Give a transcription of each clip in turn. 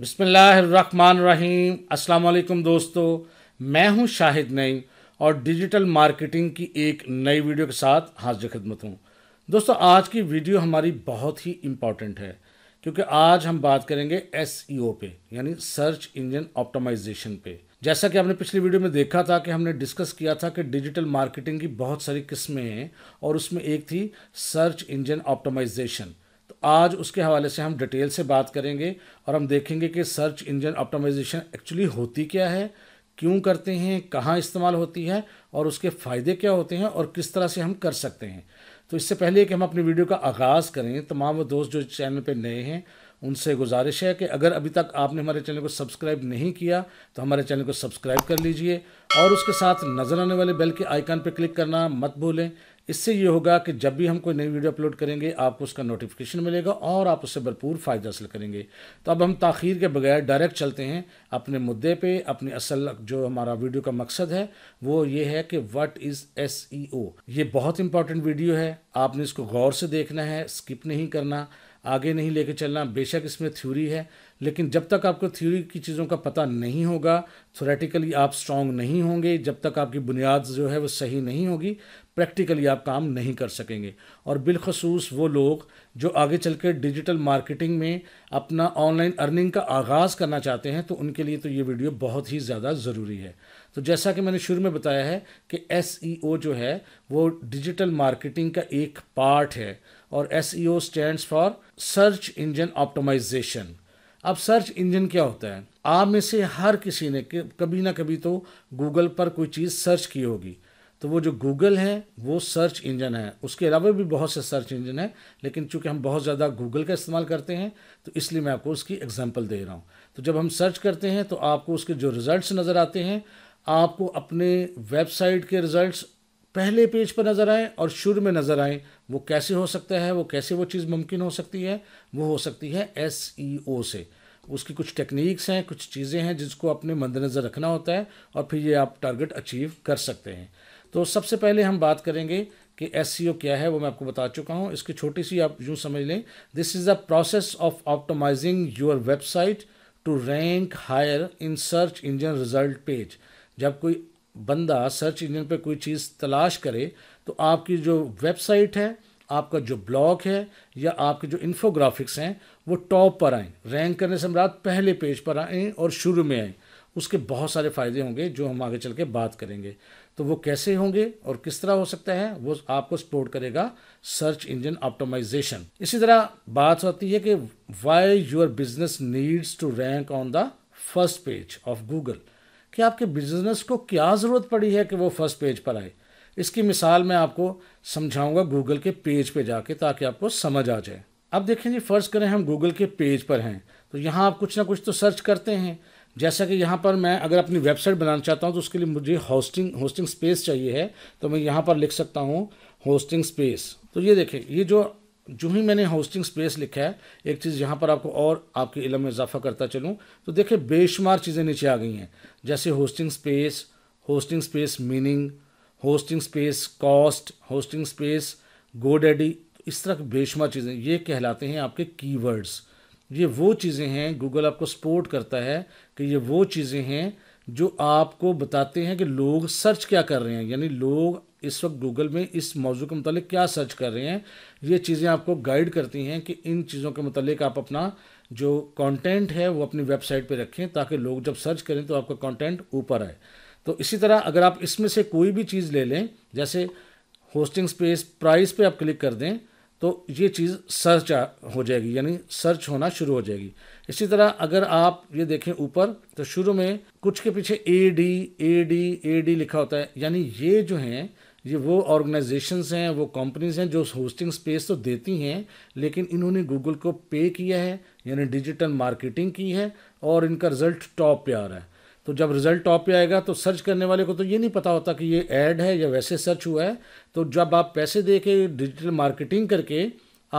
बिसमीम अस्सलाम दोस्तों मैं हूं शाहिद नईम और डिजिटल मार्केटिंग की एक नई वीडियो के साथ हाजिर खिदमत हूं दोस्तों आज की वीडियो हमारी बहुत ही इम्पॉर्टेंट है क्योंकि आज हम बात करेंगे एस e पे यानी सर्च इंजन ऑप्टोमाइजेशन पे जैसा कि आपने पिछली वीडियो में देखा था कि हमने डिस्कस किया था कि डिजिटल मार्केटिंग की बहुत सारी किस्में हैं और उसमें एक थी सर्च इंजन ऑप्टिमाइजेशन तो आज उसके हवाले से हम डिटेल से बात करेंगे और हम देखेंगे कि सर्च इंजन ऑप्टोमाइजेशन एक्चुअली होती क्या है क्यों करते हैं कहाँ इस्तेमाल होती है और उसके फ़ायदे क्या होते हैं और किस तरह से हम कर सकते हैं तो इससे पहले कि हम अपनी वीडियो का आगाज़ करें तमाम वो दोस्त जो चैनल पर नए हैं उनसे गुजारिश है कि अगर अभी तक आपने हमारे चैनल को सब्सक्राइब नहीं किया तो हमारे चैनल को सब्सक्राइब कर लीजिए और उसके साथ नज़र आने वाले बेल के आइकन पर क्लिक करना मत भूलें इससे ये होगा कि जब भी हम कोई नई वीडियो अपलोड करेंगे आपको उसका नोटिफिकेशन मिलेगा और आप उससे भरपूर फ़ायदा हासिल करेंगे तो अब हम तखीर के बगैर डायरेक्ट चलते हैं अपने मुद्दे पे अपने असल जो हमारा वीडियो का मकसद है वो ये है कि वट इज़ एस ये बहुत इंपॉर्टेंट वीडियो है आपने इसको गौर से देखना है स्किप नहीं करना आगे नहीं लेके चलना बेशक इसमें थ्योरी है लेकिन जब तक आपको थ्योरी की चीज़ों का पता नहीं होगा थोरेटिकली आप स्ट्रांग नहीं होंगे जब तक आपकी बुनियाद जो है वो सही नहीं होगी प्रैक्टिकली आप काम नहीं कर सकेंगे और बिलखसूस वो लोग जो आगे चल कर डिजिटल मार्केटिंग में अपना ऑनलाइन अर्निंग का आगाज़ करना चाहते हैं तो उनके लिए तो ये वीडियो बहुत ही ज़्यादा ज़रूरी है तो जैसा कि मैंने शुरू में बताया है कि एस e जो है वो डिजिटल मार्केटिंग का एक पार्ट है और S E O stand for search engine optimization अब सर्च इंजन क्या होता है आप में से हर किसी ने कभी ना कभी तो गूगल पर कोई चीज़ सर्च की होगी तो वो जो गूगल है वो सर्च इंजन है उसके अलावा भी बहुत से सर्च इंजन है लेकिन चूंकि हम बहुत ज़्यादा गूगल का इस्तेमाल करते हैं तो इसलिए मैं आपको उसकी एग्जांपल दे रहा हूँ तो जब हम सर्च करते हैं तो आपको उसके जो रिज़ल्ट्स नज़र आते हैं आपको अपने वेबसाइट के रिज़ल्ट्स पहले पेज पर नज़र आए और शुरू में नज़र आए वो कैसे हो सकता है वो कैसे वो चीज़ मुमकिन हो सकती है वो हो सकती है एस ई ओ से उसकी कुछ टेक्निक्स हैं कुछ चीज़ें हैं जिसको अपने मद्देनज़र रखना होता है और फिर ये आप टारगेट अचीव कर सकते हैं तो सबसे पहले हम बात करेंगे कि एस सी ओ क्या है वो मैं आपको बता चुका हूँ इसकी छोटी सी आप यूँ समझ लें this is the process of optimizing your website to rank higher in search engine result page जब कोई बंदा सर्च इंजन पर कोई चीज़ तलाश करे तो आपकी जो वेबसाइट है आपका जो ब्लॉग है या आपके जो इन्फोग्राफिक्स हैं वो टॉप पर आएँ रैंक करने से मराद पहले पेज पर आएँ और शुरू में आएँ उसके बहुत सारे फ़ायदे होंगे जो हम आगे चल के बात करेंगे तो वो कैसे होंगे और किस तरह हो सकता है वो आपको सपोर्ट करेगा सर्च इंजन ऑप्टोमाइजेशन इसी तरह बात होती है कि why your business needs to rank on the first page of Google कि आपके बिजनेस को क्या ज़रूरत पड़ी है कि वो फर्स्ट पेज पर आए इसकी मिसाल मैं आपको समझाऊंगा गूगल के पेज पे जाके ताकि आपको समझ आ जाए अब देखें जी फ़र्ज़ करें हम गूगल के पेज पर हैं तो यहाँ आप कुछ ना कुछ तो सर्च करते हैं जैसा कि यहाँ पर मैं अगर अपनी वेबसाइट बनाना चाहता हूँ तो उसके लिए मुझे होस्टिंग होस्टिंग स्पेस चाहिए है तो मैं यहाँ पर लिख सकता हूँ होस्टिंग स्पेस तो ये देखें ये जो जो ही मैंने होस्टिंग स्पेस लिखा है एक चीज़ यहाँ पर आपको और आपके इलम में इजाफा करता चलूँ तो देखिए बेशुमार चीज़ें नीचे आ गई हैं जैसे hosting space hosting space meaning hosting space cost hosting space GoDaddy इस तरह की बेशुमार चीज़ें ये कहलाते हैं आपके कीवर्ड्स ये वो चीज़ें हैं गूगल आपको सपोर्ट करता है कि ये वो चीज़ें हैं जो आपको बताते हैं कि लोग सर्च क्या कर रहे हैं यानी लोग इस वक्त गूगल में इस मौजू के मतलब क्या सर्च कर रहे हैं ये चीज़ें आपको गाइड करती हैं कि इन चीज़ों के मतलब आप अपना जो कंटेंट है वो अपनी वेबसाइट पे रखें ताकि लोग जब सर्च करें तो आपका कंटेंट ऊपर आए तो इसी तरह अगर आप इसमें से कोई भी चीज़ ले लें जैसे होस्टिंग स्पेस प्राइस पे आप क्लिक कर दें तो ये चीज़ सर्च हो जाएगी यानी सर्च होना शुरू हो जाएगी इसी तरह अगर आप ये देखें ऊपर तो शुरू में कुछ के पीछे A D A D A D लिखा होता है यानी ये जो हैं ये वो ऑर्गेनाइजेशंस हैं वो कंपनीज हैं जो होस्टिंग स्पेस तो देती हैं लेकिन इन्होंने गूगल को पे किया है यानी डिजिटल मार्केटिंग की है और इनका रिजल्ट टॉप पे आ रहा है तो जब रिजल्ट टॉप पे आएगा तो सर्च करने वाले को तो ये नहीं पता होता कि ये ऐड है या वैसे सर्च हुआ है तो जब आप पैसे दे के डिजिटल मार्केटिंग करके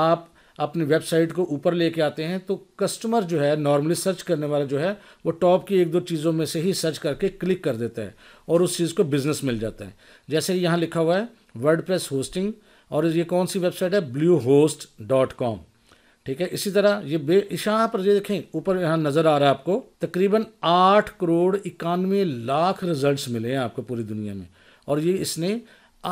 आप अपनी वेबसाइट को ऊपर लेके आते हैं तो कस्टमर जो है नॉर्मली सर्च करने वाला जो है वो टॉप की एक दो चीज़ों में से ही सर्च करके क्लिक कर देता है और उस चीज़ को बिजनेस मिल जाता है जैसे यहाँ लिखा हुआ है वर्ड होस्टिंग और ये कौन सी वेबसाइट है ब्लू होस्ट डॉट कॉम ठीक है इसी तरह ये बे यहाँ पर ये देखें ऊपर यहाँ नज़र आ रहा है आपको तकरीबन आठ करोड़ इक्यानवे लाख रिजल्ट्स मिले हैं आपको पूरी दुनिया में और ये इसने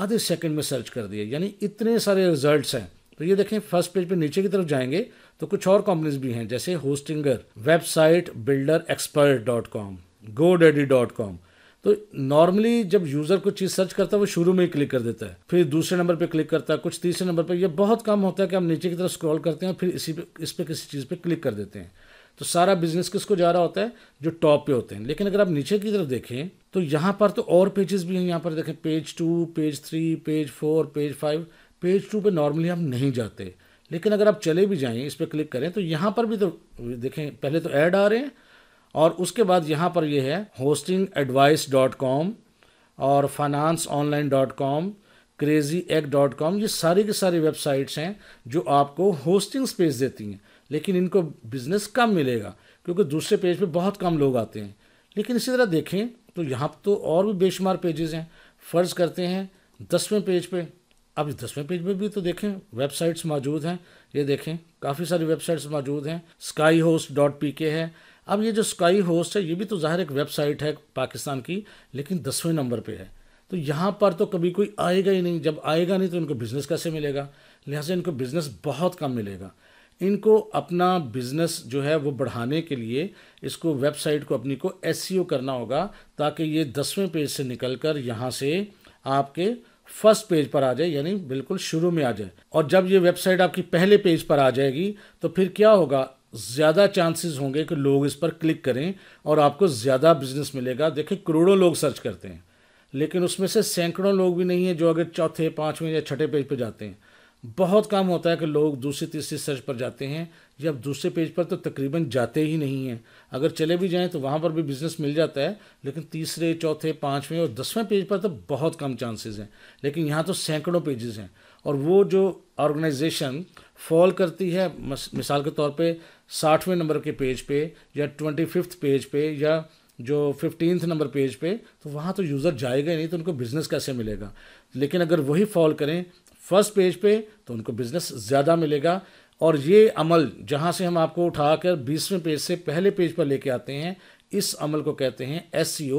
आधे सेकंड में सर्च कर दिया यानी इतने सारे रिजल्ट्स हैं तो ये देखें फर्स्ट पेज पे नीचे की तरफ जाएंगे तो कुछ और कंपनीज भी हैं जैसे Hostinger website builder expert dot com GoDaddy dot com तो नॉर्मली जब यूज़र को चीज़ सर्च करता है वो शुरू में ही क्लिक कर देता है फिर दूसरे नंबर पे क्लिक करता है कुछ तीसरे नंबर पे ये बहुत कम होता है कि हम नीचे की तरफ स्क्रॉल करते हैं फिर इसी पे इस पर किसी चीज़ पे क्लिक कर देते हैं तो सारा बिजनेस किसको जा रहा होता है जो टॉप पे होते हैं लेकिन अगर आप नीचे की तरफ देखें तो यहाँ पर तो और पेजेस भी हैं यहाँ पर देखें page two page three page four page five page two पे नॉर्मली हम नहीं जाते लेकिन अगर आप चले भी जाएँ इस पर क्लिक करें तो यहाँ पर भी तो देखें पहले तो ऐड आ रहे हैं और उसके बाद यहाँ पर ये यह है होस्टिंग एडवाइस डॉट कॉम और finance online dot com crazy egg dot com ये सारी की सारी वेबसाइट्स हैं जो आपको होस्टिंग स्पेस देती हैं लेकिन इनको बिज़नेस कम मिलेगा क्योंकि दूसरे पेज पे बहुत कम लोग आते हैं लेकिन इसी तरह देखें तो यहाँ तो और भी बेशुमार पेजेस हैं फ़र्ज़ करते हैं दसवें पेज पे अब इस दसवें पेज में भी तो देखें वेबसाइट्स मौजूद हैं ये देखें काफ़ी सारी वेबसाइट्स मौजूद हैं स्काई होस्ट डॉट पी के है अब ये जो स्काई होस्ट है ये भी तो ज़ाहिर एक वेबसाइट है पाकिस्तान की लेकिन दसवें नंबर पर है तो यहाँ पर तो कभी कोई आएगा ही नहीं जब आएगा नहीं तो इनको बिज़नेस कैसे मिलेगा लिहाजा इनको बिज़नेस बहुत कम मिलेगा इनको अपना बिज़नेस जो है वो बढ़ाने के लिए इसको वेबसाइट को अपनी को एस e करना होगा ताकि ये दसवें पेज से निकल कर यहाँ से आपके फर्स्ट पेज पर आ जाए यानी बिल्कुल शुरू में आ जाए और जब ये वेबसाइट आपकी पहले पेज पर आ जाएगी तो फिर क्या होगा ज़्यादा चांसेस होंगे कि लोग इस पर क्लिक करें और आपको ज़्यादा बिजनेस मिलेगा देखिए करोड़ों लोग सर्च करते हैं लेकिन उसमें से सैकड़ों लोग भी नहीं हैं जो अगर चौथे पाँचवें या छठे पेज पर जाते हैं बहुत काम होता है कि लोग दूसरे तीसरे सर्च पर जाते हैं जब दूसरे पेज पर तो तकरीबन जाते ही नहीं हैं अगर चले भी जाएं तो वहाँ पर भी बिज़नेस मिल जाता है लेकिन तीसरे चौथे पाँचवें और दसवें पेज पर तो बहुत कम चांसेस हैं लेकिन यहाँ तो सैकड़ों पेजेस हैं और वो जो ऑर्गेनाइजेशन फॉल करती है मिसाल के तौर पर साठवें नंबर के पेज पे या ट्वेंटी फिफ्थ पेज पे या जो फिफ्टींथ नंबर पेज पे तो वहाँ तो यूज़र जाएगा ही नहीं तो उनको बिज़नेस कैसे मिलेगा लेकिन अगर वही फॉल करें फर्स्ट पेज पे तो उनको बिज़नेस ज़्यादा मिलेगा और ये अमल जहाँ से हम आपको उठाकर बीसवें पेज से पहले पेज पर लेके आते हैं इस अमल को कहते हैं एस e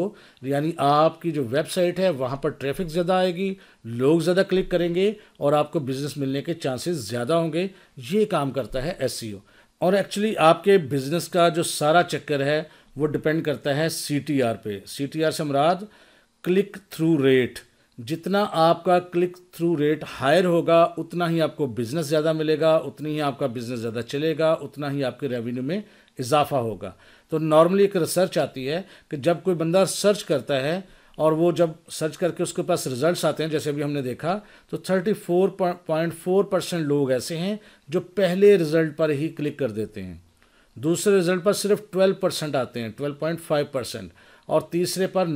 यानी आपकी जो वेबसाइट है वहाँ पर ट्रैफिक ज़्यादा आएगी लोग ज़्यादा क्लिक करेंगे और आपको बिज़नेस मिलने के चांसेस ज़्यादा होंगे ये काम करता है एस e और एक्चुअली आपके बिज़नेस का जो सारा चक्कर है वो डिपेंड करता है सी पे सी से मुराद क्लिक थ्रू रेट जितना आपका क्लिक थ्रू रेट हायर होगा उतना ही आपको बिज़नेस ज़्यादा मिलेगा उतनी ही आपका बिज़नेस ज़्यादा चलेगा उतना ही आपके रेवेन्यू में इजाफा होगा तो नॉर्मली एक रिसर्च आती है कि जब कोई बंदा सर्च करता है और वो जब सर्च करके उसके पास रिजल्ट्स आते हैं जैसे अभी हमने देखा तो 34.4 परसेंट लोग ऐसे हैं जो पहले रिजल्ट पर ही क्लिक कर देते हैं दूसरे रिजल्ट पर सिर्फ 12 परसेंट आते हैं 12.5 परसेंट और तीसरे पर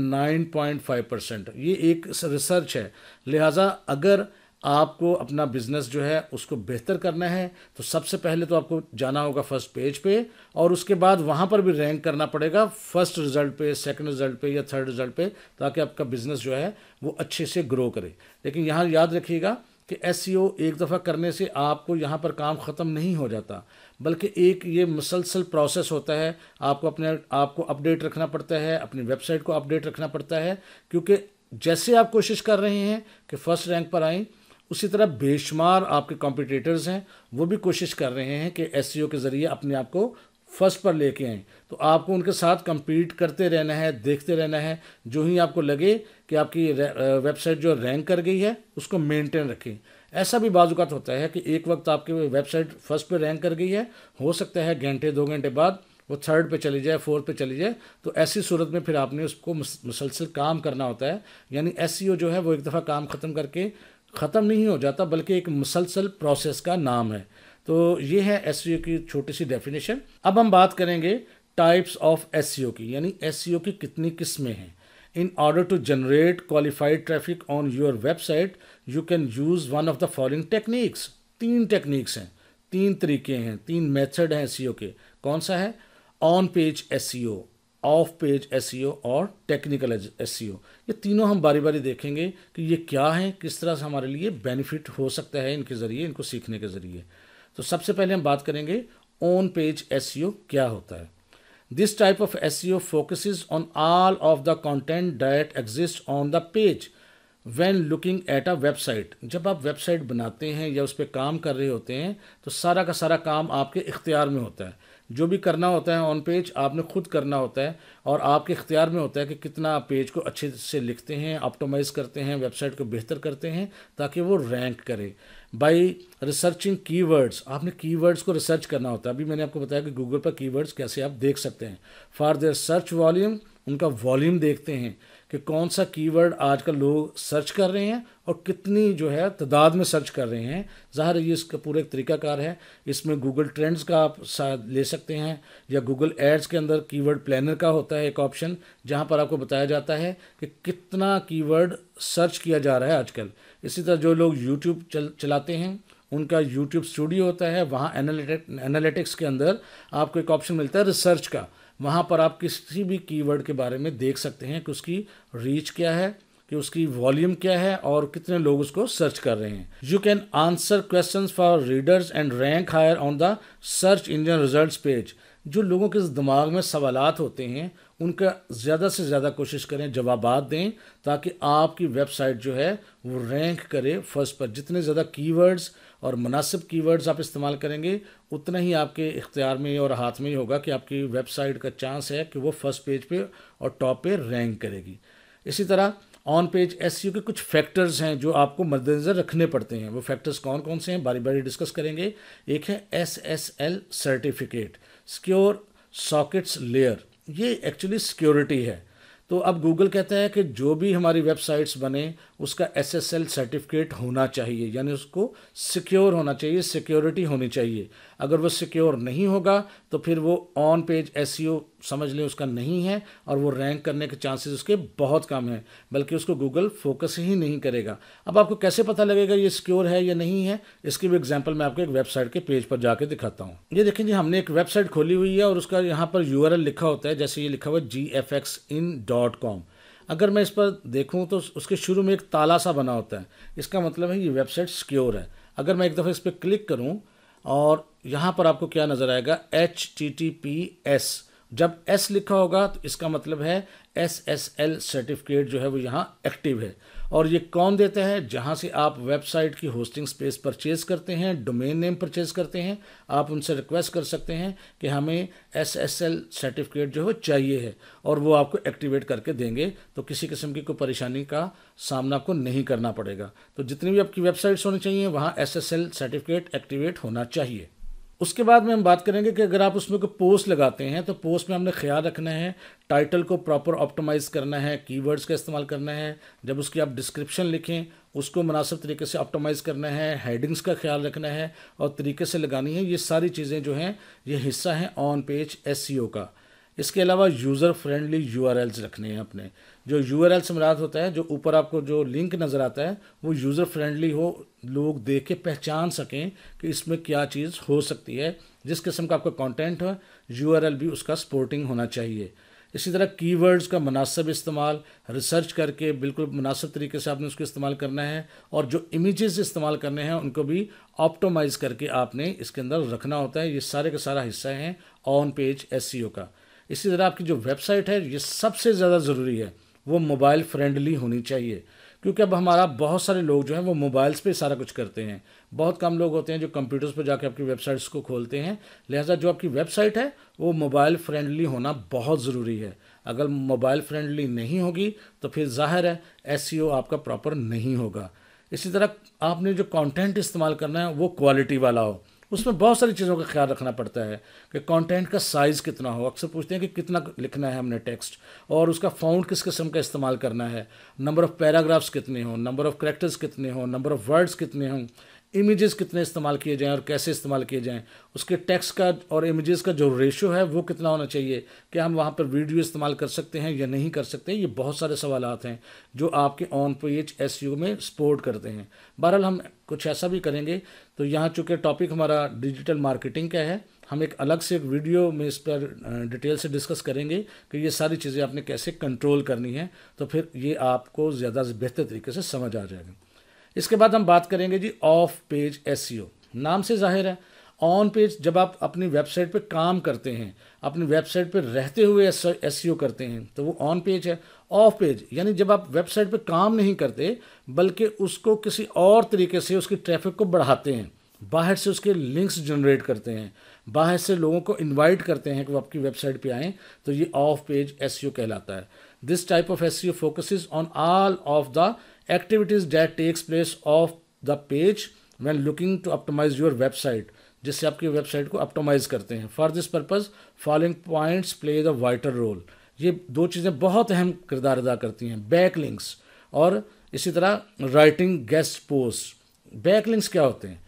9.5 परसेंट ये एक रिसर्च है लिहाजा अगर आपको अपना बिजनेस जो है उसको बेहतर करना है तो सबसे पहले तो आपको जाना होगा फर्स्ट पेज पे और उसके बाद वहाँ पर भी रैंक करना पड़ेगा फर्स्ट रिजल्ट पे सेकंड रिजल्ट पे या थर्ड रिजल्ट पे ताकि आपका बिजनेस जो है वो अच्छे से ग्रो करे लेकिन यहाँ याद रखिएगा कि एस e एक दफ़ा करने से आपको यहाँ पर काम ख़त्म नहीं हो जाता बल्कि एक ये मुसलसल प्रोसेस होता है आपको अपने आपको अपडेट रखना पड़ता है अपनी वेबसाइट को अपडेट रखना पड़ता है क्योंकि जैसे आप कोशिश कर रहे हैं कि फ़र्स्ट रैंक पर आएँ उसी तरह बेशुमार आपके कॉम्पिटिटर्स हैं वो भी कोशिश कर रहे हैं कि एस e के ज़रिए अपने आप को फर्स्ट पर लेके आएँ तो आपको उनके साथ कम्पीट करते रहना है देखते रहना है जो ही आपको लगे कि आपकी वेबसाइट जो रैंक कर गई है उसको मेनटेन रखें ऐसा भी बाजूकात होता है कि एक वक्त आपकी वेबसाइट फर्स्ट पे रैंक कर गई है हो सकता है घंटे दो घंटे बाद वो थर्ड पे चली जाए फोर्थ पे चली जाए तो ऐसी सूरत में फिर आपने उसको मुसलसल काम करना होता है यानी एस जो है वो एक दफ़ा काम ख़त्म करके ख़त्म नहीं हो जाता बल्कि एक मुसलसल प्रोसेस का नाम है तो ये है एस की छोटी सी डेफिनेशन अब हम बात करेंगे टाइप्स ऑफ एस की यानी एस की कितनी किस्में हैं in order to generate qualified traffic on your website you can use one of the following techniques तीन टेक्निक्स हैं तीन तरीके हैं तीन मेथड हैं एस e के कौन सा है on page S off page S और टेक्निकल एस e ये तीनों हम बारी बारी देखेंगे कि ये क्या है किस तरह से हमारे लिए बेनिफिट हो सकता है इनके ज़रिए इनको सीखने के ज़रिए तो सबसे पहले हम बात करेंगे ऑन पेज एस क्या होता है this type of S C O focuses on all of the content that exist on the page when looking at a website जब आप वेबसाइट बनाते हैं या उस पर काम कर रहे होते हैं तो सारा का सारा काम आपके इख्तियार में होता है जो भी करना होता है ऑन पेज आपने खुद करना होता है और आपके इख्तियार में होता है कि कितना आप पेज को अच्छे से लिखते हैं ऑप्टोमाइज़ करते हैं वेबसाइट को बेहतर करते हैं ताकि वो रैंक करे बाई रिसर्चिंग कीवर्ड्स आपने कीवर्ड्स को रिसर्च करना होता है अभी मैंने आपको बताया कि गूगल पर कीवर्ड्स कैसे आप देख सकते हैं फॉर देयर सर्च वॉल्यूम उनका वॉल्यूम देखते हैं कि कौन सा कीवर्ड आजकल लोग सर्च कर रहे हैं और कितनी जो है तादाद में सर्च कर रहे हैं ज़ाहिर ये इसका पूरा एक तरीकाकार है इसमें गूगल ट्रेंड्स का आप ले सकते हैं या गूगल एड्स के अंदर कीवर्ड प्लानर का होता है एक ऑप्शन जहाँ पर आपको बताया जाता है कि कितना कीवर्ड सर्च किया जा रहा है आजकल इसी तरह जो लोग यूट्यूब चल चलाते हैं उनका यूट्यूब स्टूडियो होता है वहाँ एनालिटिक्स के अंदर आपको एक ऑप्शन मिलता है रिसर्च का वहाँ पर आप किसी भी कीवर्ड के बारे में देख सकते हैं कि उसकी रीच क्या है कि उसकी वॉल्यूम क्या है और कितने लोग उसको सर्च कर रहे हैं you can answer question for readers and rank higher on the search engine result page जो लोगों के दिमाग में सवालत होते हैं उनका ज़्यादा से ज़्यादा कोशिश करें जवाब दें ताकि आपकी वेबसाइट जो है वो रैंक करे फर्स्ट पर जितने ज़्यादा कीवर्ड्स और मुनासिब कीवर्ड्स आप इस्तेमाल करेंगे उतना ही आपके इख्तियार में और हाथ में ही होगा कि आपकी वेबसाइट का चांस है कि वो फर्स्ट पेज पे और टॉप पे रैंक करेगी इसी तरह ऑन पेज एस के कुछ फैक्टर्स हैं जो आपको मद्देनज़र रखने पड़ते हैं वो फैक्टर्स कौन कौन से हैं बारी बारी डिस्कस करेंगे एक है S S L certificate secure sockets layer ये एक्चुअली सिक्योरिटी है तो अब गूगल कहता है कि जो भी हमारी वेबसाइट्स बने उसका एसएसएल सर्टिफिकेट होना चाहिए यानी उसको सिक्योर होना चाहिए सिक्योरिटी होनी चाहिए अगर वो सिक्योर नहीं होगा तो फिर वो ऑन पेज एस समझ लें उसका नहीं है और वो रैंक करने के चांसेस उसके बहुत कम हैं बल्कि उसको गूगल फोकस ही नहीं करेगा अब आपको कैसे पता लगेगा ये सिक्योर है या नहीं है इसकी भी एग्जाम्पल मैं आपको एक वेबसाइट के पेज पर जाकर दिखाता हूँ ये देखें जी हमने एक वेबसाइट खोली हुई है और उसका यहाँ पर यू लिखा होता है जैसे ये लिखा हुआ G F X in dot com अगर मैं इस पर देखूं तो उसके शुरू में एक ताला सा बना होता है इसका मतलब है ये वेबसाइट सिक्योर है अगर मैं एक दफ़ा इस पर क्लिक करूं और यहाँ पर आपको क्या नज़र आएगा H T T P S जब एस लिखा होगा तो इसका मतलब है एस एस एल सर्टिफिकेट जो है वो यहाँ एक्टिव है और ये कौन देते हैं जहाँ से आप वेबसाइट की होस्टिंग स्पेस परचेज करते हैं डोमेन नेम परचेज करते हैं आप उनसे रिक्वेस्ट कर सकते हैं कि हमें एस एस एल सर्टिफिकेट जो है चाहिए है और वो आपको एक्टिवेट करके देंगे तो किसी किस्म की कोई परेशानी का सामना आपको नहीं करना पड़ेगा तो जितनी भी आपकी वेबसाइट्स होनी चाहिए वहाँ S S L certificate activate होना चाहिए उसके बाद में हम बात करेंगे कि अगर आप उसमें कोई पोस्ट लगाते हैं तो पोस्ट में हमने ख्याल रखना है टाइटल को प्रॉपर ऑप्टिमाइज़ करना है कीवर्ड्स का इस्तेमाल करना है जब उसकी आप डिस्क्रिप्शन लिखें उसको मुनासिब तरीके से ऑप्टिमाइज़ करना है हेडिंग्स का ख्याल रखना है और तरीके से लगानी है ये सारी चीज़ें जो हैं ये हिस्सा हैं ऑन पेज एस का इसके अलावा यूज़र फ्रेंडली यू रखने हैं अपने जो यू आर एल से मुराद होता है जो ऊपर आपको जो लिंक नज़र आता है वो यूज़र फ्रेंडली हो लोग देख के पहचान सकें कि इसमें क्या चीज़ हो सकती है जिस किस्म का आपका कंटेंट हो यू आर एल भी उसका सपोर्टिंग होना चाहिए इसी तरह कीवर्ड्स का मुनासब इस्तेमाल रिसर्च करके बिल्कुल मुनासब तरीके से आपने उसको इस्तेमाल करना है और जो इमेजेस इस्तेमाल करने हैं उनको भी ऑप्टोमाइज़ करके आपने इसके अंदर रखना होता है ये सारे का सारा हिस्सा है ऑन पेज एस का इसी तरह आपकी जो वेबसाइट है ये सबसे ज़्यादा ज़रूरी है वो मोबाइल फ्रेंडली होनी चाहिए क्योंकि अब हमारा बहुत सारे लोग जो हैं वो मोबाइल्स पे सारा कुछ करते हैं बहुत कम लोग होते हैं जो कंप्यूटर्स पर जाकर आपकी वेबसाइट्स को खोलते हैं लिहाजा जो आपकी वेबसाइट है वो मोबाइल फ्रेंडली होना बहुत ज़रूरी है अगर मोबाइल फ्रेंडली नहीं होगी तो फिर जाहिर है एस e आपका प्रॉपर नहीं होगा इसी तरह आपने जो कंटेंट इस्तेमाल करना है वो क्वालिटी वाला हो उसमें बहुत सारी चीज़ों का ख्याल रखना पड़ता है कि कंटेंट का साइज़ कितना हो अक्सर पूछते हैं कि कितना लिखना है हमने टेक्स्ट और उसका फाउंड किस किस्म का इस्तेमाल करना है नंबर ऑफ़ पैराग्राफ्स कितने हों नंबर ऑफ़ करेक्टर्स कितने हों नंबर ऑफ़ वर्ड्स कितने हों इमेजेस कितने इस्तेमाल किए जाएँ और कैसे इस्तेमाल किए जाएँ उसके टैक्स का और इमेजेस का जो रेशो है वो कितना होना चाहिए क्या हम वहाँ पर वीडियो इस्तेमाल कर सकते हैं या नहीं कर सकते ये बहुत सारे सवाल हैं जो आपके ऑन पेज एस में सपोर्ट करते हैं बहरहाल हम कुछ ऐसा भी करेंगे तो यहाँ चूँकि टॉपिक हमारा डिजिटल मार्केटिंग का है हम एक अलग से एक वीडियो में इस पर डिटेल से डिस्कस करेंगे कि ये सारी चीज़ें आपने कैसे कंट्रोल करनी है तो फिर ये आपको ज़्यादा से बेहतर तरीके से समझ आ जाएगा इसके बाद हम बात करेंगे जी ऑफ पेज एस नाम से जाहिर है ऑन पेज जब आप अपनी वेबसाइट पर काम करते हैं अपनी वेबसाइट पर रहते हुए एस e e करते हैं तो वो ऑन पेज है ऑफ पेज यानी जब आप वेबसाइट पर काम नहीं करते बल्कि उसको किसी और तरीके से उसकी ट्रैफिक को बढ़ाते हैं बाहर से उसके लिंक्स जनरेट करते हैं बाहर से लोगों को इनवाइट करते हैं कि वो आपकी वेबसाइट पे आएँ तो ये ऑफ पेज एस कहलाता है this type of S focuses on all of the activities that takes place of the page when looking to optimise your website जिससे आपकी वेबसाइट को ऑप्टोमाइज करते हैं for this purpose following points play the vital role ये दो चीज़ें बहुत अहम किरदार अदा करती हैं बैक लिंक्स और इसी तरह writing guest post back links क्या होते हैं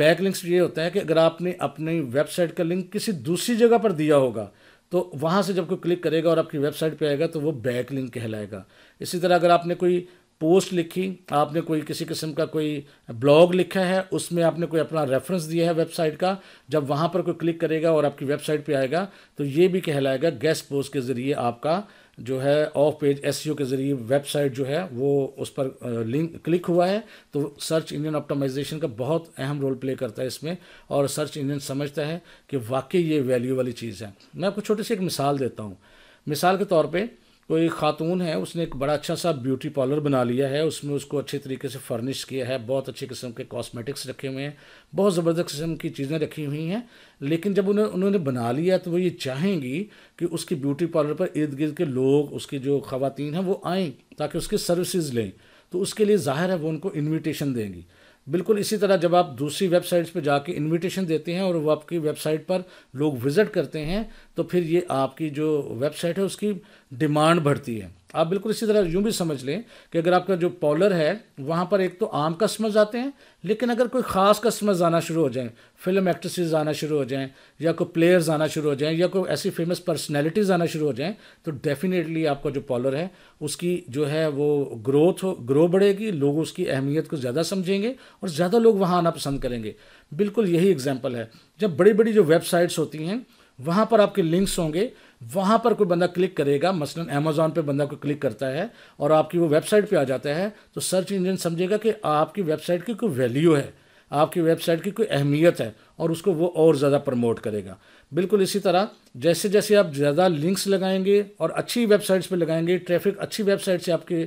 बैक लिंक्स ये होता है कि अगर आपने अपनी वेबसाइट का लिंक किसी दूसरी जगह पर दिया होगा तो वहाँ से जब कोई क्लिक करेगा और आपकी वेबसाइट पे आएगा तो वो बैक लिंक कहलाएगा इसी तरह अगर आपने कोई पोस्ट लिखी आपने कोई किसी किस्म का कोई ब्लॉग लिखा है उसमें आपने कोई अपना रेफरेंस दिया है वेबसाइट का जब वहाँ पर कोई क्लिक करेगा और आपकी वेबसाइट पे आएगा तो ये भी कहलाएगा गेस्ट पोस्ट के ज़रिए आपका जो है ऑफ पेज एस के ज़रिए वेबसाइट जो है वो उस पर लिंक क्लिक हुआ है तो सर्च इंजन ऑप्टोमाइजेशन का बहुत अहम रोल प्ले करता है इसमें और सर्च इंजन समझता है कि वाकई ये वैल्यू वाली चीज़ है मैं आपको छोटी सी एक मिसाल देता हूँ मिसाल के तौर पर तो कोई खातून है उसने एक बड़ा अच्छा सा ब्यूटी पार्लर बना लिया है उसमें उसको अच्छे तरीके से फर्निश किया है बहुत अच्छे किस्म के कॉस्मेटिक्स रखे हुए हैं बहुत ज़बरदस्त किस्म की चीज़ें रखी हुई हैं लेकिन जब उन्हें उन्होंने बना लिया तो वो ये चाहेंगी कि उसकी ब्यूटी पार्लर पर इर्द गिर्द के लोग उसकी जो खातन हैं वो आएँ ताकि उसकी सर्विसेज लें तो उसके लिए ज़ाहिर है वो उनको इन्विटेशन देंगी बिल्कुल इसी तरह जब आप दूसरी वेबसाइट्स पर जाके इनविटेशन देते हैं और वो आपकी वेबसाइट पर लोग विज़िट करते हैं तो फिर ये आपकी जो वेबसाइट है उसकी डिमांड बढ़ती है आप बिल्कुल इसी तरह यूँ भी समझ लें कि अगर आपका जो पॉलर है वहाँ पर एक तो आम कस्टमर्स आते हैं लेकिन अगर कोई ख़ास कस्टमर्स आना शुरू हो जाएं फिल्म एक्ट्रेसेस आना शुरू हो जाएं या कोई प्लेयर्स आना शुरू हो जाएं या कोई ऐसी फेमस पर्सनैलिटीज़ आना शुरू हो जाएं तो डेफ़िनेटली आपका जो पॉलर है उसकी जो है वो ग्रोथ हो ग्रो बढ़ेगी लोग उसकी अहमियत को ज़्यादा समझेंगे और ज़्यादा लोग वहाँ आना पसंद करेंगे बिल्कुल यही एग्जाम्पल है जब बड़ी बड़ी जो वेबसाइट्स होती हैं वहाँ पर आपके लिंक्स होंगे वहाँ पर कोई बंदा क्लिक करेगा मसलन अमेज़ोन पे बंदा को क्लिक करता है और आपकी वो वेबसाइट पे आ जाता है तो सर्च इंजन समझेगा कि आपकी वेबसाइट की कोई वैल्यू है आपकी वेबसाइट की कोई अहमियत है और उसको वो और ज़्यादा प्रमोट करेगा बिल्कुल इसी तरह जैसे जैसे आप ज़्यादा लिंक्स लगाएंगे और अच्छी वेबसाइट्स पे लगाएंगे ट्रैफिक अच्छी वेबसाइट से आपके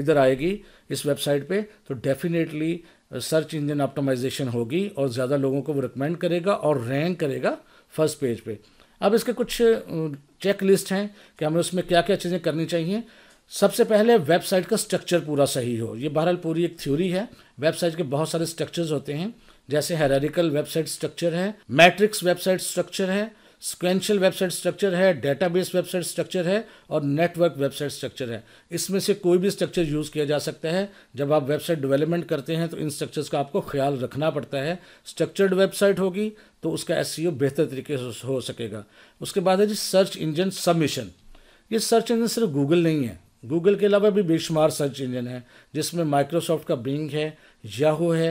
इधर आएगी इस वेबसाइट पे तो डेफिनेटली सर्च इंजन ऑप्टोमाइजेशन होगी और ज़्यादा लोगों को वो रिकमेंड करेगा और रैंक करेगा फर्स्ट पेज पे अब इसके कुछ चेक लिस्ट हैं कि हमें उसमें क्या क्या चीज़ें करनी चाहिए सबसे पहले वेबसाइट का स्ट्रक्चर पूरा सही हो ये बहरहाल पूरी एक थ्योरी है वेबसाइट के बहुत सारे स्ट्रक्चर्स होते हैं जैसे हेरारिकल वेबसाइट स्ट्रक्चर है मैट्रिक्स वेबसाइट स्ट्रक्चर है स्क्वेंशल वेबसाइट स्ट्रक्चर है डेटाबेस वेबसाइट स्ट्रक्चर है और नेटवर्क वेबसाइट स्ट्रक्चर है इसमें से कोई भी स्ट्रक्चर यूज़ किया जा सकता है जब आप वेबसाइट डेवलपमेंट करते हैं तो इन स्ट्रक्चर्स का आपको ख्याल रखना पड़ता है स्ट्रक्चर्ड वेबसाइट होगी तो उसका एस e बेहतर तरीके से हो सकेगा उसके बाद है जी सर्च इंजन सबमिशन ये सर्च इंजन सिर्फ गूगल नहीं है गूगल के अलावा भी बेशुमार सर्च इंजन है जिसमें माइक्रोसॉफ्ट का बिंग है याहू है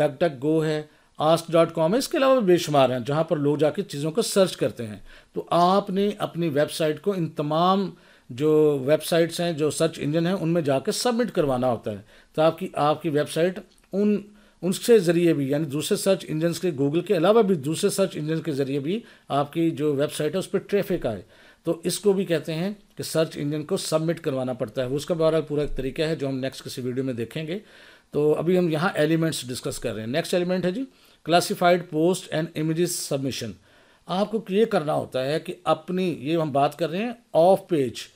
डक डक गो है आस्क डॉट कॉम है इसके अलावा बेशुमार हैं जहाँ पर लोग जाके चीज़ों को सर्च करते हैं तो आपने अपनी वेबसाइट को इन तमाम जो वेबसाइट्स हैं जो सर्च इंजन हैं उनमें जाके सबमिट करवाना होता है तो आपकी आपकी वेबसाइट उन उनसे ज़रिए भी यानी दूसरे सर्च इंजन के गूगल के अलावा भी दूसरे सर्च इंजन के ज़रिए भी आपकी जो वेबसाइट है उस पर ट्रैफिक आए तो इसको भी कहते हैं कि सर्च इंजन को सबमिट करवाना पड़ता है उसका बहरहाल पूरा एक तरीका है जो हम नेक्स्ट किसी वीडियो में देखेंगे तो अभी हम यहाँ एलिमेंट्स डिस्कस कर रहे हैं नेक्स्ट एलिमेंट है जी classified post and image submission आपको ये करना होता है कि अपनी ये हम बात कर रहे हैं ऑफ पेज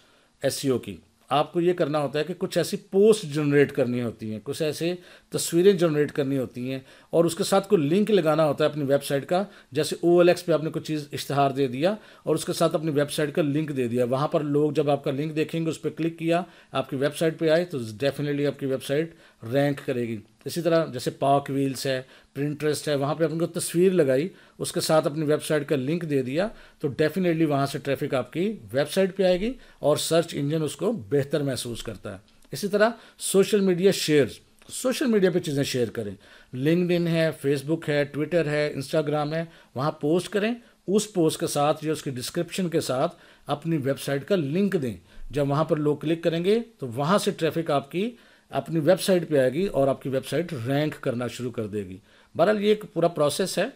एस की आपको ये करना होता है कि कुछ ऐसी पोस्ट जनरेट करनी होती हैं कुछ ऐसे तस्वीरें जनरेट करनी होती हैं और उसके साथ कोई लिंक लगाना होता है अपनी वेबसाइट का जैसे ओ एल एक्स पर आपने कोई चीज़ इश्तहार दे दिया और उसके साथ अपनी वेबसाइट का लिंक दे दिया वहाँ पर लोग जब आपका लिंक देखेंगे उस पर क्लिक किया आपकी वेबसाइट पर आए तो डेफिनेटली आपकी वेबसाइट रैंक करेगी इसी तरह जैसे पाक व्हील्स है प्रिंटरेस्ट है वहाँ पे अपन को तस्वीर लगाई उसके साथ अपनी वेबसाइट का लिंक दे दिया तो डेफिनेटली वहाँ से ट्रैफिक आपकी वेबसाइट पे आएगी और सर्च इंजन उसको बेहतर महसूस करता है इसी तरह social media share social media पे चीज़ें शेयर करें लिंकड है फेसबुक है ट्विटर है इंस्टाग्राम है वहाँ पोस्ट करें उस पोस्ट के साथ या उसकी डिस्क्रिप्शन के साथ अपनी वेबसाइट का लिंक दें जब वहाँ पर लोग क्लिक करेंगे तो वहाँ से ट्रैफिक आपकी अपनी वेबसाइट पे आएगी और आपकी वेबसाइट रैंक करना शुरू कर देगी बहरहाल ये एक पूरा प्रोसेस है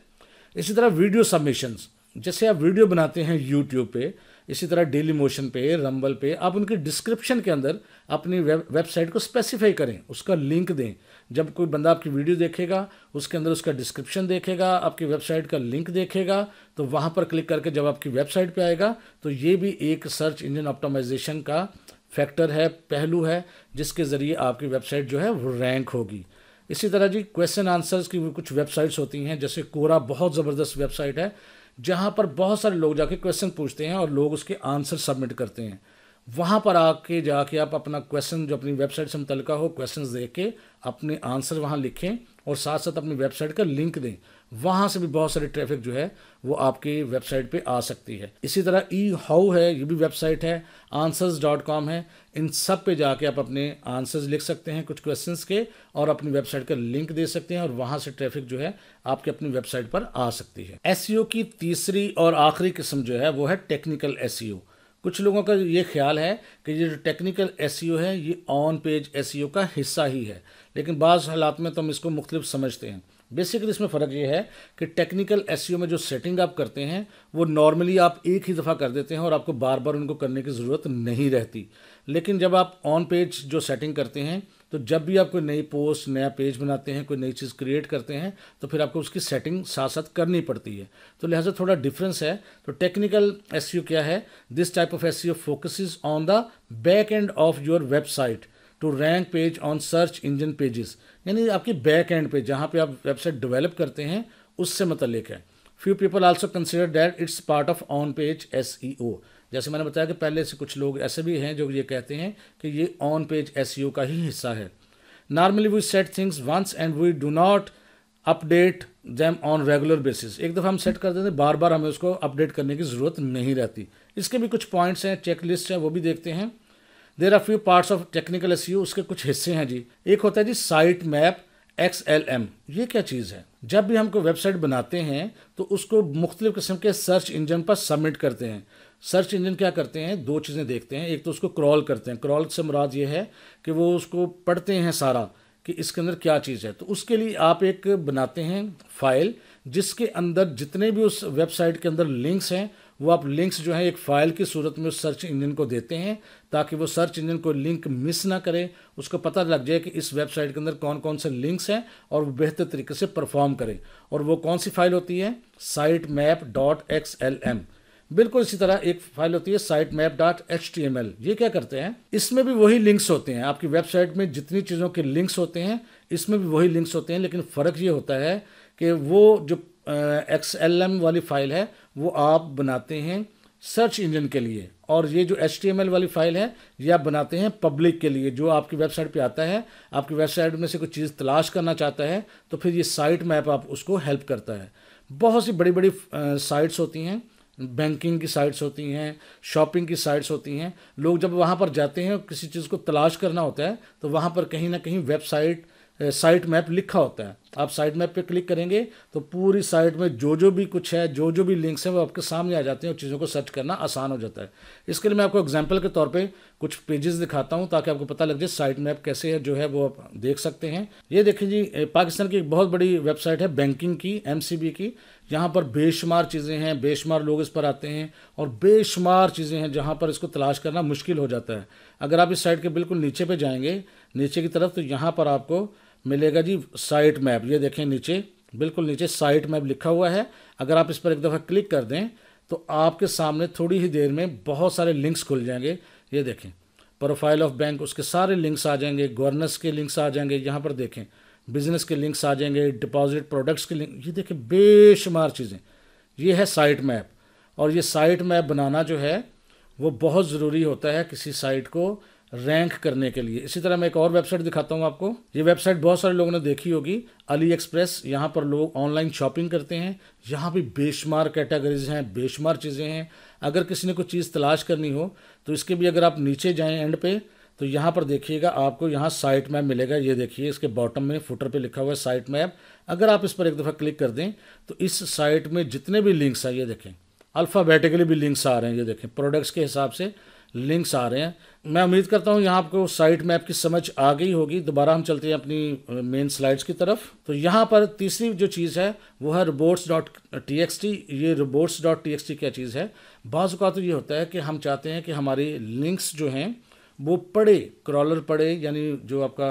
इसी तरह वीडियो सबमिशंस जैसे आप वीडियो बनाते हैं यूट्यूब पे इसी तरह डेली मोशन पे रंबल पे आप उनकी डिस्क्रिप्शन के अंदर अपनी वेब वेबसाइट को स्पेसिफाई करें उसका लिंक दें जब कोई बंदा आपकी वीडियो देखेगा उसके अंदर उसका डिस्क्रिप्शन देखेगा आपकी वेबसाइट का लिंक देखेगा तो वहाँ पर क्लिक करके जब आपकी वेबसाइट पर आएगा तो ये भी एक सर्च इंजन ऑप्टोमाइजेशन का फैक्टर है पहलू है जिसके ज़रिए आपकी वेबसाइट जो है वो रैंक होगी इसी तरह जी क्वेश्चन आंसर्स की कुछ वेबसाइट्स होती हैं जैसे कोरा बहुत ज़बरदस्त वेबसाइट है जहाँ पर बहुत सारे लोग जाके क्वेश्चन पूछते हैं और लोग उसके आंसर सबमिट करते हैं वहाँ पर आके जाके आप अपना क्वेश्चन जो अपनी वेबसाइट से मुतल हो क्वेश्चन दे के अपने आंसर वहाँ लिखें और साथ साथ अपनी वेबसाइट का लिंक दें वहाँ से भी बहुत सारी ट्रैफिक जो है वो आपके वेबसाइट पे आ सकती है इसी तरह ई हाउ है ये भी वेबसाइट है आंसर्स डॉट कॉम है इन सब पे जाके आप अपने आंसर्स लिख सकते हैं कुछ क्वेश्चंस के और अपनी वेबसाइट का लिंक दे सकते हैं और वहाँ से ट्रैफिक जो है आपकी अपनी वेबसाइट पर आ सकती है एस e की तीसरी और आखिरी किस्म जो है वो है टेक्निकल एस कुछ लोगों का ये ख्याल है कि ये जो टेक्निकल एस है ये ऑन पेज एस का हिस्सा ही है लेकिन बाज़ हालात में तो हम इसको मुख्तलिफ समझते हैं बेसिकली इसमें फ़र्क ये है कि टेक्निकल एस e में जो सेटिंग आप करते हैं वो नॉर्मली आप एक ही दफ़ा कर देते हैं और आपको बार बार उनको करने की ज़रूरत नहीं रहती लेकिन जब आप ऑन पेज जो सेटिंग करते हैं तो जब भी आप कोई नई पोस्ट नया पेज बनाते हैं कोई नई चीज़ क्रिएट करते हैं तो फिर आपको उसकी सेटिंग साथ साथ करनी पड़ती है तो लिहाजा थोड़ा डिफरेंस है तो टेक्निकल एस e क्या है this type of S focuses on the back end of your website to rank page on search engine pages यानी आपकी बैक एंड पे जहाँ पे आप वेबसाइट डेवलप करते हैं उससे मतलब है few people also consider that it's part of on page S E O जैसे मैंने बताया कि पहले से कुछ लोग ऐसे भी हैं जो ये कहते हैं कि ये ऑन पेज एस का ही हिस्सा है normally we set things once and we do not update them on regular basis एक दफ़ा हम सेट कर देते हैं बार बार हमें उसको अपडेट करने की ज़रूरत नहीं रहती इसके भी कुछ पॉइंट्स हैं चेक लिस्ट हैं वो भी देखते हैं there are few parts of technical S उसके कुछ हिस्से हैं जी एक होता है जी site map X M L ये क्या चीज़ है जब भी हम कोई वेबसाइट बनाते हैं तो उसको मुख्तलिफ़ किस्म के सर्च इंजन पर सबमिट करते हैं सर्च इंजन क्या करते हैं दो चीज़ें देखते हैं एक तो उसको क्रॉल करते हैं क्रॉल से मुराद ये है कि वो उसको पढ़ते हैं सारा कि इसके अंदर क्या चीज़ है तो उसके लिए आप एक बनाते हैं फाइल जिसके अंदर जितने भी उस वेबसाइट के अंदर लिंक्स हैं वो आप लिंक्स जो है एक फ़ाइल की सूरत में उस सर्च इंजन को देते हैं ताकि वो सर्च इंजन को लिंक मिस ना करे उसको पता लग जाए कि इस वेबसाइट के अंदर कौन कौन से लिंक्स हैं और वो बेहतर तरीके से परफॉर्म करे और वो कौन सी फाइल होती है site map dot X M L बिल्कुल इसी तरह एक फाइल होती है site map dot H T M L ये क्या करते हैं इसमें भी वही लिंक्स होते हैं आपकी वेबसाइट में जितनी चीज़ों के लिंक्स होते हैं इसमें भी वही लिंक्स होते हैं लेकिन फ़र्क ये होता है कि वो जो एक्स एल एम वाली फाइल है वो आप बनाते हैं सर्च इंजन के लिए और ये जो एच वाली फाइल है ये आप बनाते हैं पब्लिक के लिए जो आपकी वेबसाइट पे आता है आपकी वेबसाइट में से कोई चीज़ तलाश करना चाहता है तो फिर ये साइट मैप आप उसको हेल्प करता है बहुत सी बड़ी बड़ी साइट्स होती हैं बैंकिंग की साइट्स होती हैं शॉपिंग की साइट्स होती हैं लोग जब वहाँ पर जाते हैं किसी चीज़ को तलाश करना होता है तो वहाँ पर कहीं ना कहीं वेबसाइट साइट मैप लिखा होता है आप साइट मैप पे क्लिक करेंगे तो पूरी साइट में जो जो भी कुछ है जो जो भी लिंक्स हैं वो आपके सामने आ जाते हैं और चीज़ों को सर्च करना आसान हो जाता है इसके लिए मैं आपको एग्जाम्पल के तौर पे कुछ पेजेस दिखाता हूँ ताकि आपको पता लग जाए साइट मैप कैसे है जो है वो आप देख सकते हैं ये देखिए जी पाकिस्तान की एक बहुत बड़ी वेबसाइट है बैंकिंग की एम की यहाँ पर बेशुमार चीज़ें हैं बेशुमार लोग इस पर आते हैं और बेशुमार चीज़ें हैं जहाँ पर इसको तलाश करना मुश्किल हो जाता है अगर आप इस साइट के बिल्कुल नीचे पर जाएंगे नीचे की तरफ तो यहाँ पर आपको मिलेगा जी साइट मैप ये देखें नीचे बिल्कुल नीचे साइट मैप लिखा हुआ है अगर आप इस पर एक दफ़ा क्लिक कर दें तो आपके सामने थोड़ी ही देर में बहुत सारे लिंक्स खुल जाएंगे ये देखें प्रोफाइल ऑफ बैंक उसके सारे लिंक्स आ जाएंगे गवर्नेंस के लिंक्स आ जाएंगे यहाँ पर देखें बिजनेस के लिंक्स आ जाएंगे डिपॉजिट प्रोडक्ट्स के लिंक ये देखें बेशुमार चीज़ें ये है साइट मैप और ये साइट मैप बनाना जो है वो बहुत ज़रूरी होता है किसी साइट को रैंक करने के लिए इसी तरह मैं एक और वेबसाइट दिखाता हूँ आपको ये वेबसाइट बहुत सारे लोगों ने देखी होगी अली एक्सप्रेस यहाँ पर लोग ऑनलाइन शॉपिंग करते हैं यहाँ भी बेशुमार कैटेगरीज हैं बेशुमार चीज़ें हैं अगर किसी ने कोई चीज़ तलाश करनी हो तो इसके भी अगर आप नीचे जाएँ एंड पे तो यहाँ पर देखिएगा आपको यहाँ साइट मैप मिलेगा ये देखिए इसके बॉटम में फुटर पे लिखा हुआ है साइट मैप अगर आप इस पर एक दफ़ा क्लिक कर दें तो इस साइट में जितने भी लिंक्स हैं ये देखें अल्फ़ाबेटिकली भी लिंक्स आ रहे हैं ये देखें प्रोडक्ट्स के हिसाब से लिंक्स आ रहे हैं मैं उम्मीद करता हूँ यहाँ आपको साइट मैप की समझ आ गई होगी दोबारा हम चलते हैं अपनी मेन स्लाइड्स की तरफ तो यहाँ पर तीसरी जो चीज़ है वो है robots dot T X T ये robots dot T X T क्या चीज़ है बाज़ तो ये होता है कि हम चाहते हैं कि हमारी लिंक्स जो हैं वो पढ़े क्रॉलर पढ़े यानी जो आपका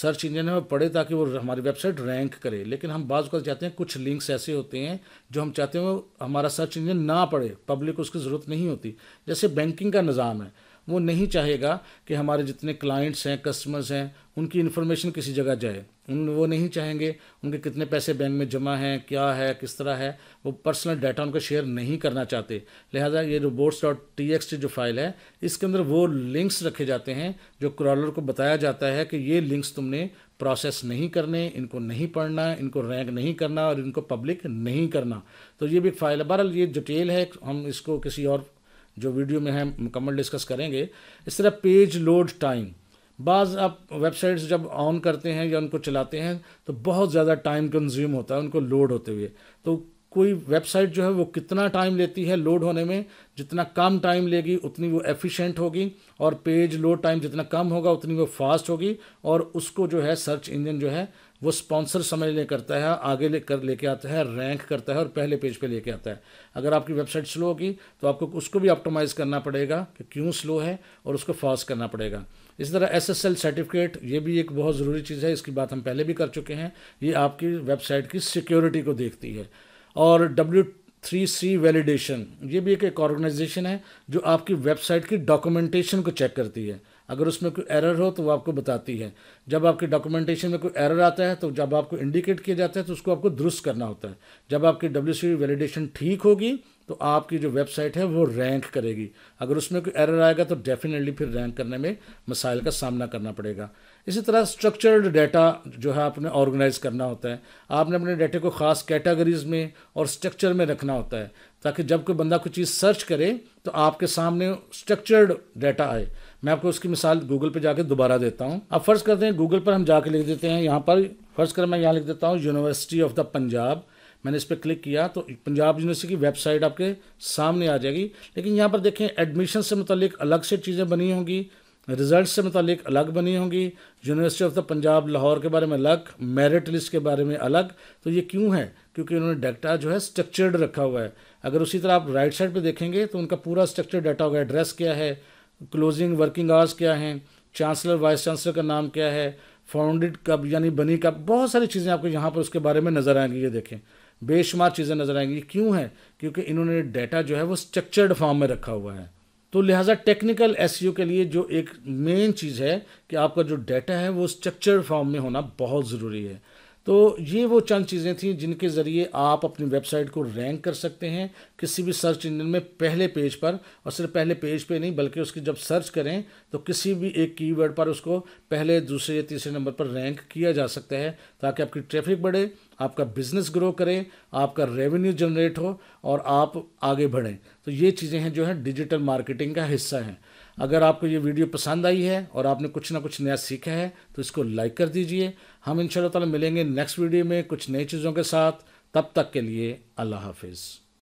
सर्च इंजन में पढ़े ताकि वो हमारी वेबसाइट रैंक करे लेकिन हम बाज़ कर चाहते हैं कुछ लिंक्स ऐसे होते हैं जो हम चाहते हैं वो हमारा सर्च इंजन ना पढ़े पब्लिक उसकी ज़रूरत नहीं होती जैसे बैंकिंग का निज़ाम है वो नहीं चाहेगा कि हमारे जितने क्लाइंट्स हैं कस्टमर्स हैं उनकी इन्फॉर्मेशन किसी जगह जाए उन वो नहीं चाहेंगे उनके कितने पैसे बैंक में जमा हैं क्या है किस तरह है वो पर्सनल डाटा उनका शेयर नहीं करना चाहते लिहाजा ये रोबोट्स डॉट टी एक्स जो फाइल है इसके अंदर वो लिंक्स रखे जाते हैं जो क्रॉलर को बताया जाता है कि ये लिंक्स तुमने प्रोसेस नहीं करने इनको नहीं पढ़ना इनको रैंक नहीं करना और इनको पब्लिक नहीं करना तो ये भी एक फाइल है बहरहाल ये डिटेल है हम इसको किसी और जो वीडियो में है मुकम्मल डिस्कस करेंगे इस तरह पेज लोड टाइम बाज़ आप वेबसाइट्स जब ऑन करते हैं या उनको चलाते हैं तो बहुत ज़्यादा टाइम कंज्यूम होता है उनको लोड होते हुए तो कोई वेबसाइट जो है वो कितना टाइम लेती है लोड होने में जितना कम टाइम लेगी उतनी वो एफिशिएंट होगी और पेज लोड टाइम जितना कम होगा उतनी वो फास्ट होगी और उसको जो है सर्च इंजन जो है वो स्पॉन्सर समझ ले करता है आगे ले कर लेके आता है रैंक करता है और पहले पेज पे लेके आता है अगर आपकी वेबसाइट स्लो होगी तो आपको उसको भी ऑप्टोमाइज़ करना पड़ेगा कि क्यों स्लो है और उसको फास्ट करना पड़ेगा इसी तरह एस एस एल सर्टिफिकेट ये भी एक बहुत ज़रूरी चीज़ है इसकी बात हम पहले भी कर चुके हैं ये आपकी वेबसाइट की सिक्योरिटी को देखती है और डब्ल्यू थ्री सी वैलिडेशन ये भी एक ऑर्गेनाइजेशन है जो आपकी वेबसाइट की डॉक्यूमेंटेशन को चेक करती है अगर उसमें कोई एरर हो तो वो आपको बताती है जब आपके डॉक्यूमेंटेशन में कोई एरर आता है तो जब आपको इंडिकेट किया जाता है तो उसको आपको दुरुस्त करना होता है जब आपकी डब्ल्यू वैलिडेशन ठीक होगी तो आपकी जो वेबसाइट है वो रैंक करेगी अगर उसमें कोई एरर आएगा तो डेफिनेटली फिर रैंक करने में मसाइल का सामना करना पड़ेगा इसी तरह स्ट्रक्चर्ड डाटा जो है आपने ऑर्गेनाइज करना होता है आपने अपने डाटे को ख़ास कैटेगरीज में और स्ट्रक्चर में रखना होता है ताकि जब कोई बंदा कोई चीज़ सर्च करे तो आपके सामने स्ट्रक्चर्ड डाटा आए मैं आपको उसकी मिसाल गूगल पर जाकर दोबारा देता हूँ अब फ़र्ज़ करते हैं गूगल पर हम जाकर लिख देते हैं यहाँ पर फ़र्ज़ कर मैं यहाँ लिख देता हूँ यूनिवर्सिटी ऑफ द पंजाब मैंने इस पर क्लिक किया तो पंजाब यूनिवर्सिटी की वेबसाइट आपके सामने आ जाएगी लेकिन यहाँ पर देखें एडमिशन से मतलब अलग से चीज़ें बनी होंगी रिजल्ट से मतलब अलग बनी होंगी university of the Punjab Lahore के बारे में अलग मेरिट लिस्ट के बारे में अलग तो ये क्यों है क्योंकि उन्होंने डाटा जो है स्ट्रक्चर्ड रखा हुआ है अगर उसी तरह आप राइट साइड पे देखेंगे तो उनका पूरा स्ट्रक्चर डाटा होगा एड्रेस क्या है क्लोजिंग वर्किंग आवर्स क्या हैं चांसलर वाइस चांसलर का नाम क्या है फाउंडेड कब यानी बनी कब बहुत सारी चीज़ें आपको यहाँ पर उसके बारे में नज़र आएंगी ये देखें बेशुमार चीज़ें नज़र आएंगी क्यों है क्योंकि इन्होंने डाटा जो है वो स्ट्रक्चर्ड फॉर्म में रखा हुआ है तो लिहाजा टेक्निकल एस e के लिए जो एक मेन चीज़ है कि आपका जो डेटा है वो स्ट्रक्चर्ड फॉर्म में होना बहुत ज़रूरी है तो ये वो चंद चीज़ें थी जिनके ज़रिए आप अपनी वेबसाइट को रैंक कर सकते हैं किसी भी सर्च इंजन में पहले पेज पर और सिर्फ पहले पेज पे नहीं बल्कि उसकी जब सर्च करें तो किसी भी एक कीवर्ड पर उसको पहले दूसरे या तीसरे नंबर पर रैंक किया जा सकता है ताकि आपकी ट्रैफिक बढ़े आपका बिज़नेस ग्रो करे आपका रेवेन्यू जनरेट हो और आप आगे बढ़ें तो ये चीज़ें हैं जो है डिजिटल मार्केटिंग का हिस्सा हैं अगर आपको ये वीडियो पसंद आई है और आपने कुछ ना कुछ नया सीखा है तो इसको लाइक कर दीजिए हम इन ताला मिलेंगे नेक्स्ट वीडियो में कुछ नई चीज़ों के साथ तब तक के लिए अल्लाह हाफिज़